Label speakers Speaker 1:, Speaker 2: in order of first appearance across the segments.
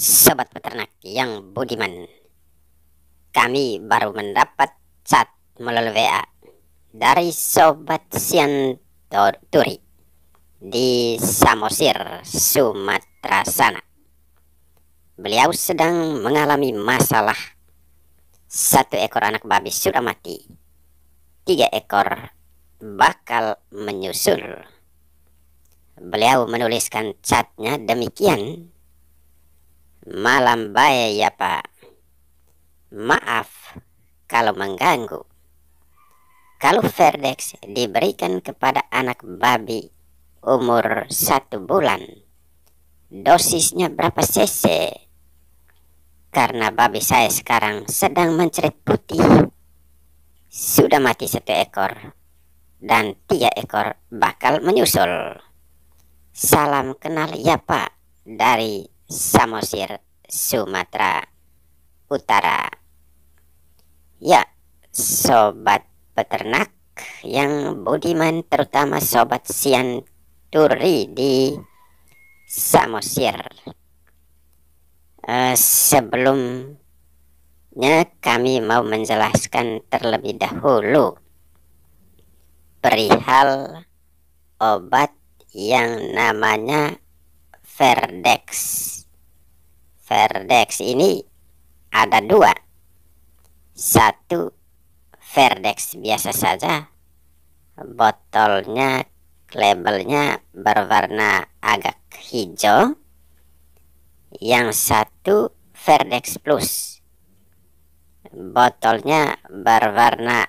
Speaker 1: sobat peternak yang budiman. Kami baru mendapat cat melalui WA dari sobat Turi di Samosir, Sumatera sana. Beliau sedang mengalami masalah. Satu ekor anak babi sudah mati. Tiga ekor bakal menyusul. Beliau menuliskan catnya demikian Malam baik ya pak. Maaf kalau mengganggu. Kalau Verdex diberikan kepada anak babi umur satu bulan, dosisnya berapa cc? Karena babi saya sekarang sedang mencret putih. Sudah mati satu ekor, dan tiga ekor bakal menyusul. Salam kenal ya pak dari Samosir, Sumatera Utara. Ya, sobat peternak yang budiman terutama sobat sianturi di Samosir. Uh, sebelumnya kami mau menjelaskan terlebih dahulu perihal obat yang namanya Verdex verdex ini ada dua. Satu verdex biasa saja, botolnya, labelnya berwarna agak hijau. Yang satu verdex plus, botolnya berwarna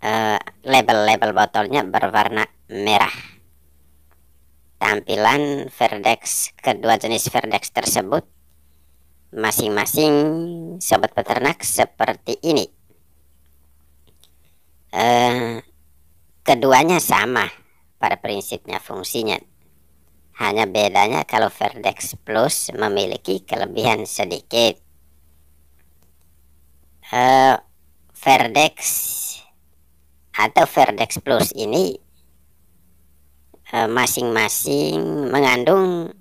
Speaker 1: eh, label-label uh, botolnya berwarna merah tampilan verdex kedua jenis verdex tersebut masing-masing sobat peternak seperti ini. Eh, keduanya sama pada prinsipnya fungsinya. Hanya bedanya kalau Verdex Plus memiliki kelebihan sedikit. Eh, Verdex atau Verdex Plus ini eh, masing-masing eh, mengandung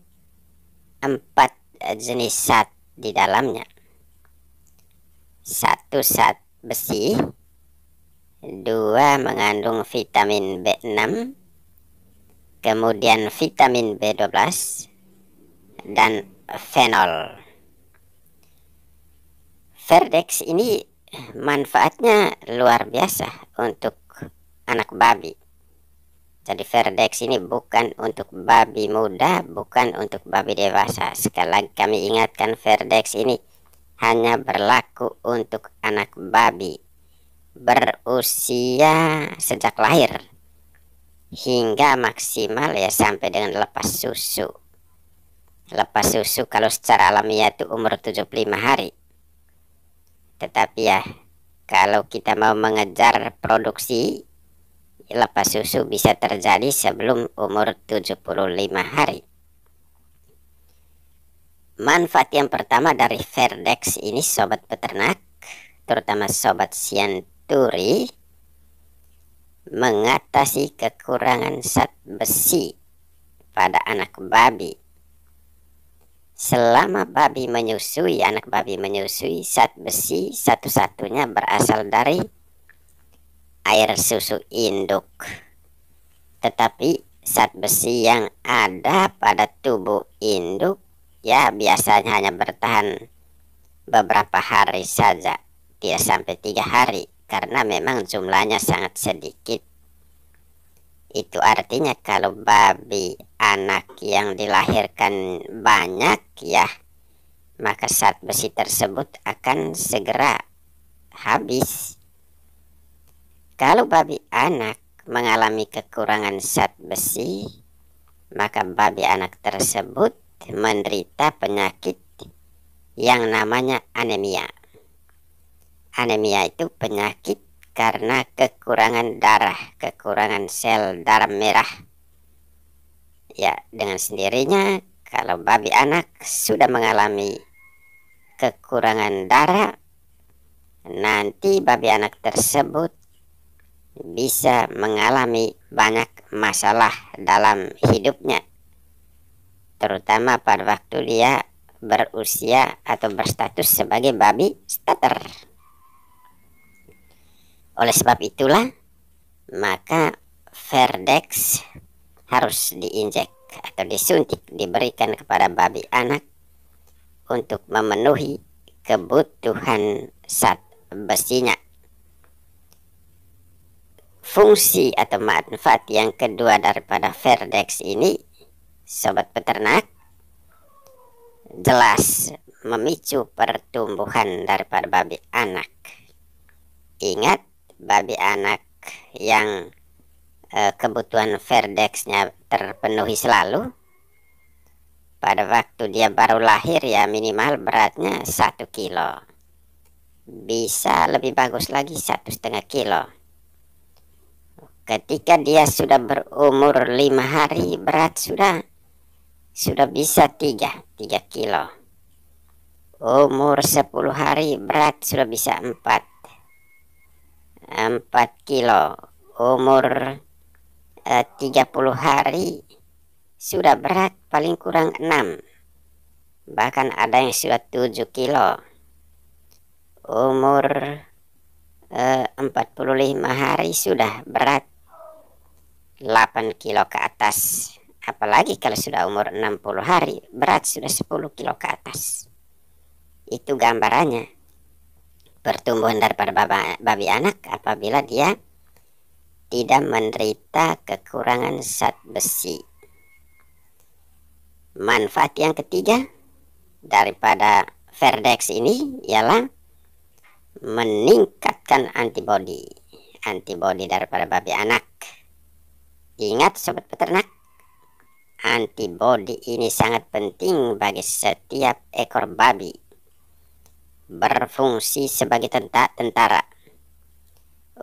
Speaker 1: empat jenis sat di dalamnya. Satu zat besi, dua mengandung vitamin B6, kemudian vitamin B12 dan fenol. Verdex ini manfaatnya luar biasa untuk anak babi jadi Verdex ini bukan untuk babi muda, bukan untuk babi dewasa. Sekali lagi kami ingatkan Verdex ini hanya berlaku untuk anak babi berusia sejak lahir hingga maksimal ya sampai dengan lepas susu. Lepas susu kalau secara alamiah itu umur 75 hari. Tetapi ya kalau kita mau mengejar produksi lepas susu bisa terjadi sebelum umur 75 hari. Manfaat yang pertama dari Verdex ini sobat peternak, terutama sobat sianturi, mengatasi kekurangan zat besi pada anak babi. Selama babi menyusui, anak babi menyusui, zat besi satu-satunya berasal dari air susu induk. Tetapi zat besi yang ada pada tubuh induk ya biasanya hanya bertahan beberapa hari saja, tidak sampai tiga hari karena memang jumlahnya sangat sedikit. Itu artinya kalau babi anak yang dilahirkan banyak ya maka zat besi tersebut akan segera habis. Kalau babi anak mengalami kekurangan zat besi, maka babi anak tersebut menderita penyakit yang namanya anemia. Anemia itu penyakit karena kekurangan darah, kekurangan sel darah merah. Ya, dengan sendirinya kalau babi anak sudah mengalami kekurangan darah, nanti babi anak tersebut bisa mengalami banyak masalah dalam hidupnya, terutama pada waktu dia berusia atau berstatus sebagai babi starter. Oleh sebab itulah, maka Verdex harus diinjek atau disuntik diberikan kepada babi anak untuk memenuhi kebutuhan saat besinya fungsi atau manfaat yang kedua daripada verdex ini sobat peternak jelas memicu pertumbuhan daripada babi anak ingat babi anak yang e, kebutuhan verdexnya terpenuhi selalu pada waktu dia baru lahir ya minimal beratnya 1 kilo bisa lebih bagus lagi satu setengah kilo ketika dia sudah berumur lima hari berat sudah sudah bisa tiga tiga kilo umur sepuluh hari berat sudah bisa empat empat kilo umur eh, tiga puluh hari
Speaker 2: sudah berat
Speaker 1: paling kurang enam bahkan ada yang sudah tujuh kilo umur eh, puluh 45 hari sudah berat 8 kilo ke atas. Apalagi kalau sudah umur 60 hari, berat sudah 10 kilo ke atas. Itu gambarannya. Pertumbuhan daripada babi anak apabila dia tidak menderita kekurangan zat besi. Manfaat yang ketiga daripada Verdex ini ialah meningkatkan antibodi, antibodi daripada babi anak Ingat sobat peternak, antibodi ini sangat penting bagi setiap ekor babi. Berfungsi sebagai tentara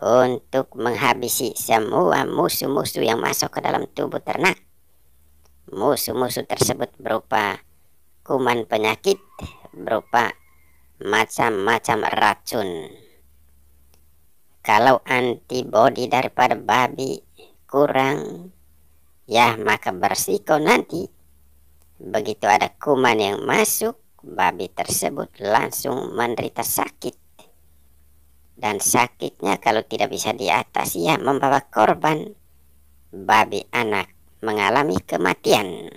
Speaker 1: untuk menghabisi semua musuh-musuh yang masuk ke dalam tubuh ternak. Musuh-musuh tersebut berupa kuman penyakit, berupa macam-macam racun. Kalau antibodi daripada babi kurang, ya maka bersiko nanti. Begitu ada kuman yang masuk, babi tersebut langsung menderita sakit. Dan sakitnya kalau tidak bisa diatasi ya membawa korban. Babi anak mengalami kematian.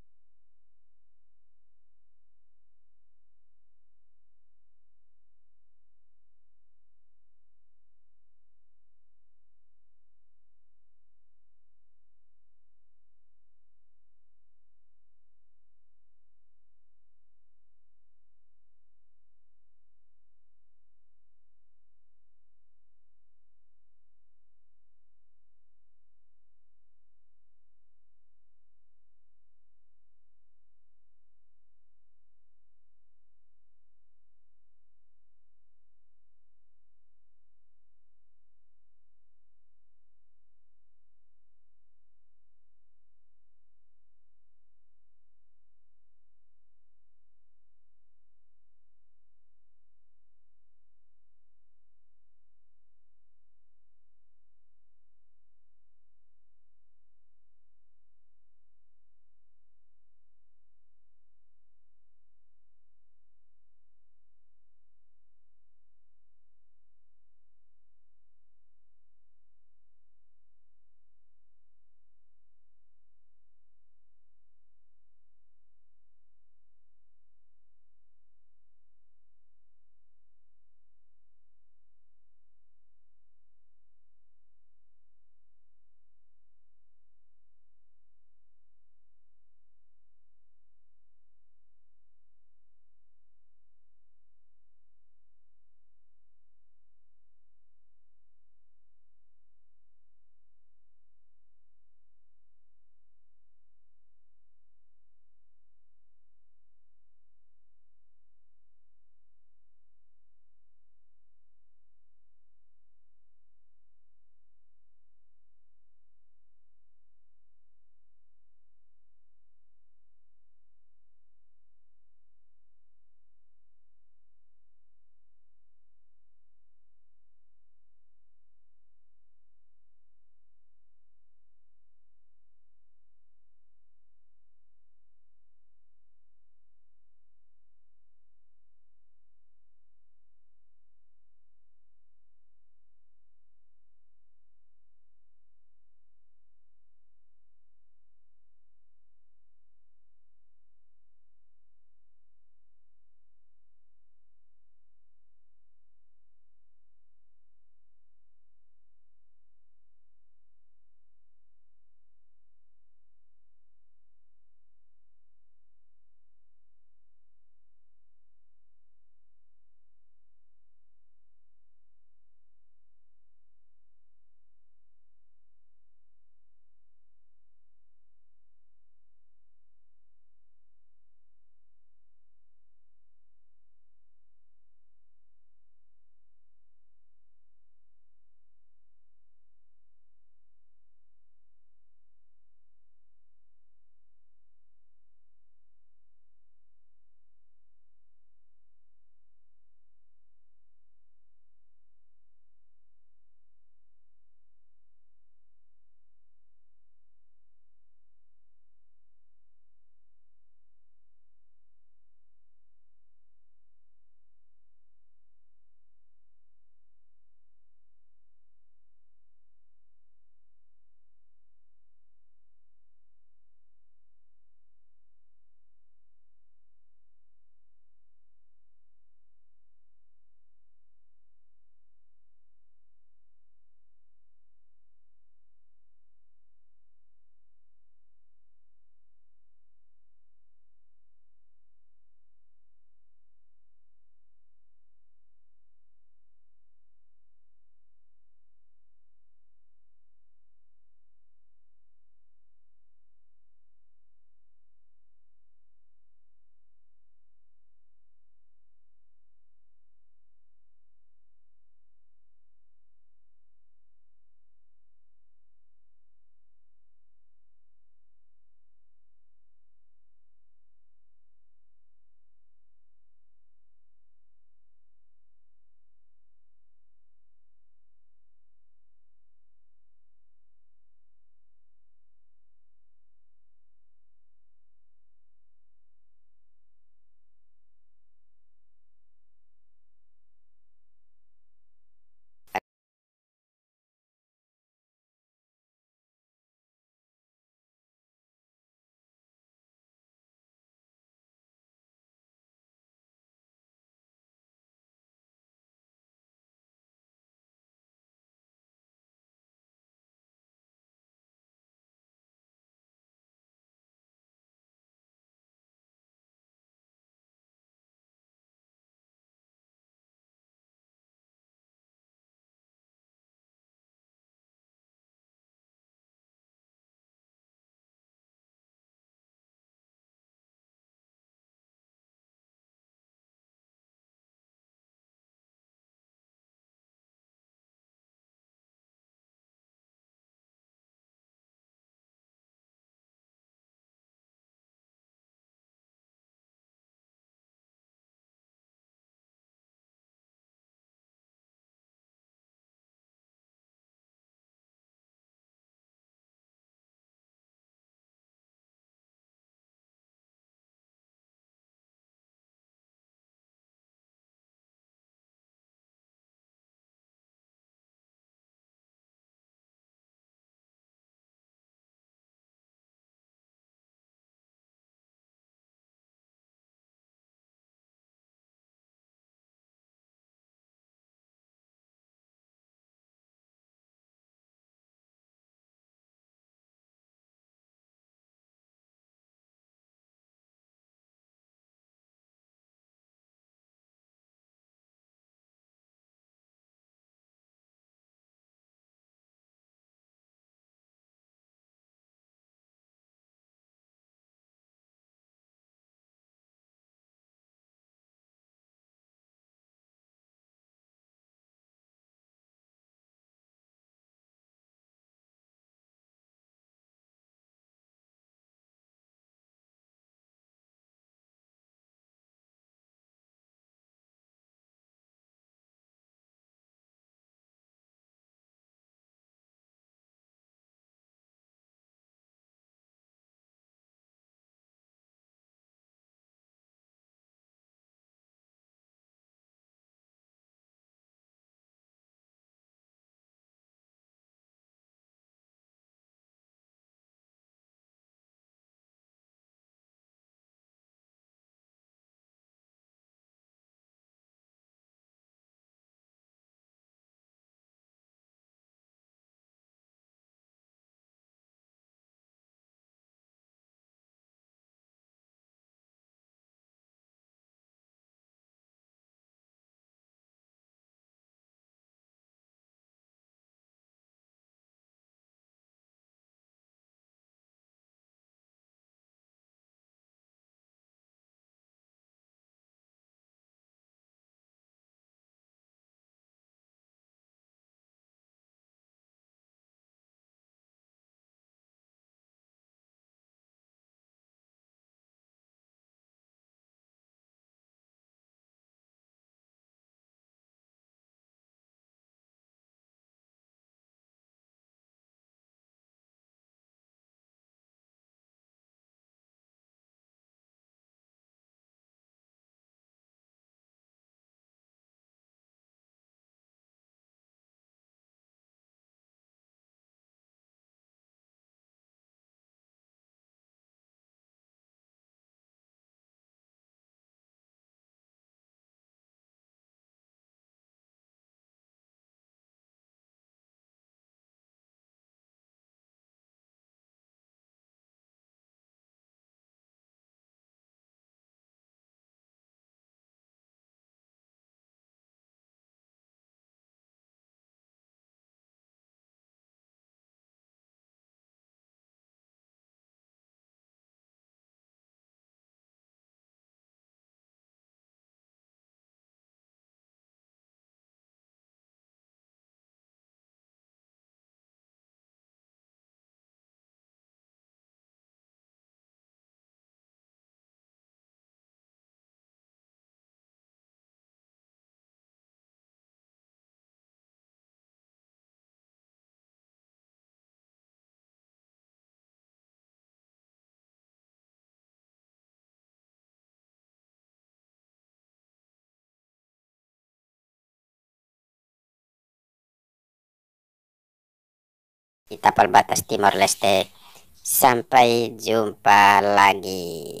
Speaker 1: kita batas Timor Leste sampai jumpa lagi